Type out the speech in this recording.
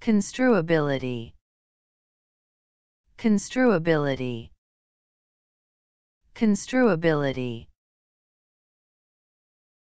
Construability Construability Construability